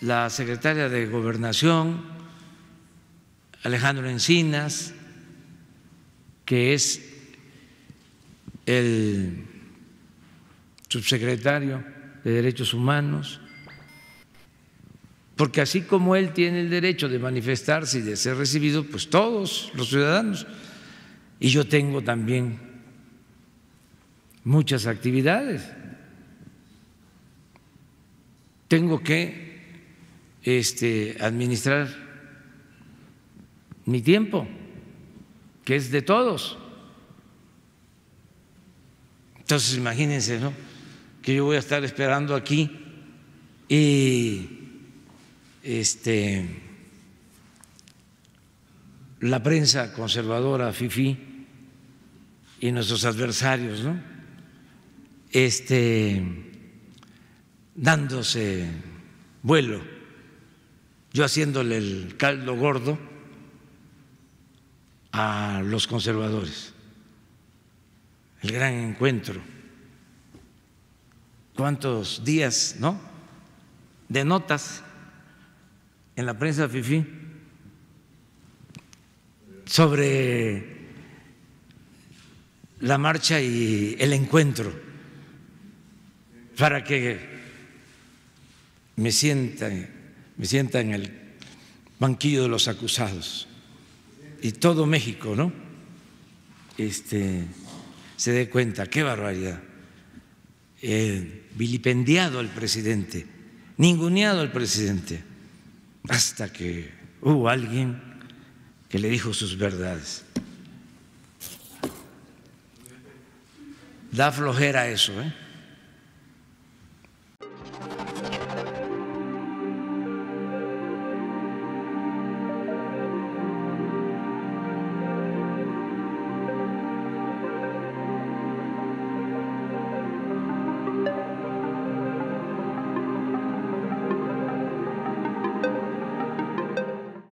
la secretaria de Gobernación, Alejandro Encinas, que es el subsecretario de Derechos Humanos, porque así como él tiene el derecho de manifestarse y de ser recibido, pues todos los ciudadanos, y yo tengo también muchas actividades, tengo que este, administrar mi tiempo, que es de todos. Entonces imagínense, ¿no? Que yo voy a estar esperando aquí y este, la prensa conservadora, FIFI, y nuestros adversarios, ¿no? Este, dándose vuelo yo haciéndole el caldo gordo a los conservadores, el gran encuentro. ¿Cuántos días, no? De notas en la prensa FIFI sobre la marcha y el encuentro para que me sientan me sienta en el banquillo de los acusados y todo México, ¿no? Este, se dé cuenta, qué barbaridad. vilipendiado al presidente, ninguneado al presidente, hasta que hubo alguien que le dijo sus verdades. Da flojera eso, ¿eh?